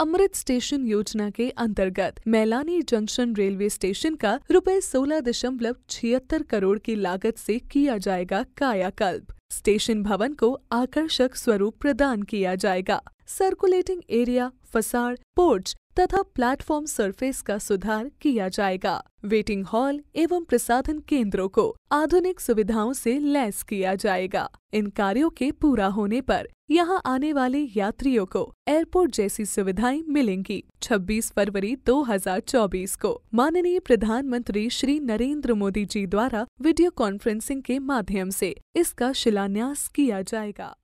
अमृत station योजना के अंतर्गत मैलानी जंक्शन रेलवे स्टेशन का रुपए सोलह दशमलव छिहत्तर करोड़ की लागत से किया जाएगा कायाकल्प स्टेशन भवन को आकर्षक स्वरूप प्रदान किया जाएगा सर्कुलेटिंग एरिया फसाड़ पोर्च तथा प्लेटफॉर्म सरफेस का सुधार किया जाएगा वेटिंग हॉल एवं प्रसाधन केंद्रों को आधुनिक सुविधाओं से लैस किया जाएगा इन कार्यों के पूरा होने पर यहां आने वाले यात्रियों को एयरपोर्ट जैसी सुविधाएं मिलेंगी 26 फरवरी 2024 को माननीय प्रधानमंत्री श्री नरेंद्र मोदी जी द्वारा वीडियो कॉन्फ्रेंसिंग के माध्यम से इसका शिलान्यास किया जाएगा